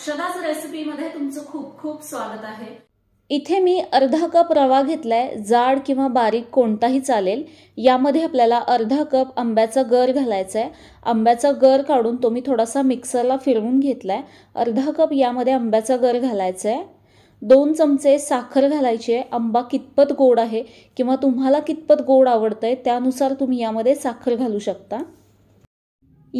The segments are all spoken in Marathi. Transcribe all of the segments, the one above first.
रेसिपी मध्ये तुमचं खूप खूप स्वागत आहे इथे मी अर्धा कप रवा घेतलाय जाड किंवा बारीक कोणताही चालेल यामध्ये आपल्याला अर्धा कप आंब्याचा गर घालायचा आहे आंब्याचा गर काढून तो मी थोडासा मिक्सरला फिरवून घेतलाय अर्धा कप यामध्ये आंब्याचा गर घालायचा आहे दोन चमचे साखर घालायची आहे आंबा कितपत गोड आहे किंवा तुम्हाला कितपत गोड आवडतंय त्यानुसार तुम्ही यामध्ये साखर घालू शकता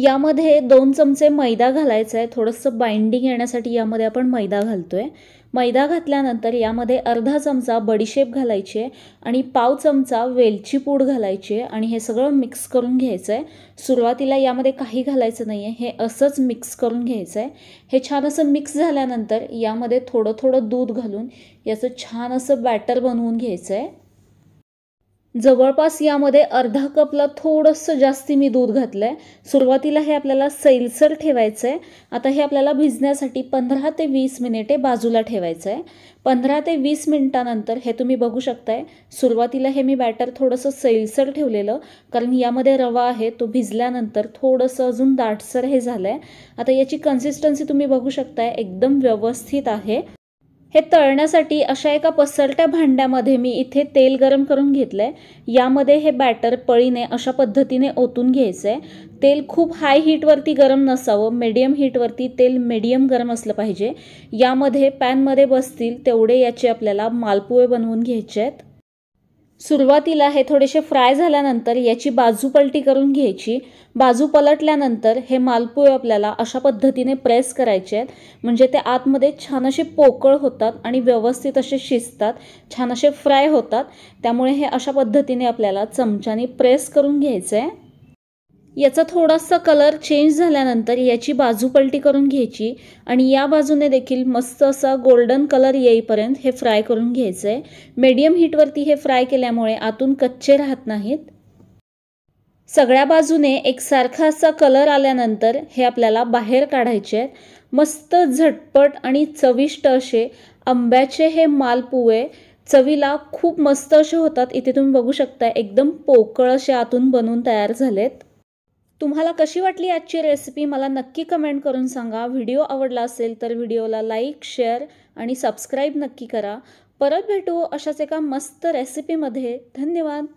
यामध्ये दोन चमचे मैदा घालायचा आहे थोडंसं बाइंडिंग येण्यासाठी यामध्ये आपण मैदा घालतो आहे मैदा घातल्यानंतर यामध्ये अर्धा चमचा बडीशेप घालायची आहे आणि पाव चमचा वेलची पूड घालायची आहे आणि हे सगळं मिक्स करून घ्यायचं आहे सुरुवातीला यामध्ये काही घालायचं नाही आहे हे असंच मिक्स करून घ्यायचं आहे हे छान असं मिक्स झाल्यानंतर यामध्ये थोडं थोडं दूध घालून याचं छान असं बॅटर बनवून घ्यायचं आहे जवळपास यामध्ये अर्धा कपला थोडंसं जास्ती मी दूध घातलं आहे सुरुवातीला हे आपल्याला सैलसर ठेवायचं आहे आता हे आपल्याला भिजण्यासाठी पंधरा ते वीस मिनिटे बाजूला ठेवायचं आहे पंधरा ते वीस मिनिटानंतर हे तुम्ही बघू शकताय सुरुवातीला हे मी बॅटर थोडंसं सैलसर ठेवलेलं कारण यामध्ये रवा आहे तो भिजल्यानंतर थोडंसं अजून दाटसर हे झालं आता याची कन्सिस्टन्सी तुम्ही बघू शकताय एकदम व्यवस्थित आहे हे तळण्यासाठी अशा एका पसरट्या भांड्यामध्ये मी इथे तेल गरम करून घेतलं आहे यामध्ये हे बॅटर पळीने अशा पद्धतीने ओतून घ्यायचं आहे तेल खूप हाय हीटवरती गरम नसावं मिडियम हीटवरती तेल मिडियम गरम असलं पाहिजे यामध्ये पॅनमध्ये बसतील तेवढे याचे आपल्याला मालपुवे बनवून घ्यायचे आहेत सुरुवातीला हे थोडेसे फ्राय झाल्यानंतर याची बाजू पलटी करून घ्यायची बाजू पलटल्यानंतर हे मालपुळे आपल्याला अशा पद्धतीने प्रेस करायचे आहेत म्हणजे ते आतमध्ये छान असे पोकळ होतात आणि व्यवस्थित असे शिजतात छान असे फ्राय होतात त्यामुळे हे अशा पद्धतीने आपल्याला चमच्याने प्रेस करून घ्यायचं आहे याचा थोडासा कलर चेंज झाल्यानंतर याची बाजू पलटी करून घ्यायची आणि या बाजूने देखील मस्त असा गोल्डन कलर येईपर्यंत हे फ्राय करून घ्यायचं आहे मीडियम हीटवरती हे फ्राय केल्यामुळे आतून कच्चे राहत नाहीत सगळ्या बाजूने एकसारखा असा कलर आल्यानंतर हे आपल्याला बाहेर काढायचे आहेत मस्त झटपट आणि चविष्ट असे आंब्याचे हे मालपुवे चवीला खूप मस्त असे होतात इथे तुम्ही बघू शकता एकदम पोकळ असे आतून बनवून तयार झालेत तुम्हाला कशी वाटली आजची रेसिपी मला नक्की कमेंट करून सांगा व्हिडिओ आवडला असेल तर व्हिडिओला लाईक शेअर आणि सबस्क्राईब नक्की करा परत भेटू अशाच एका मस्त रेसिपीमध्ये धन्यवाद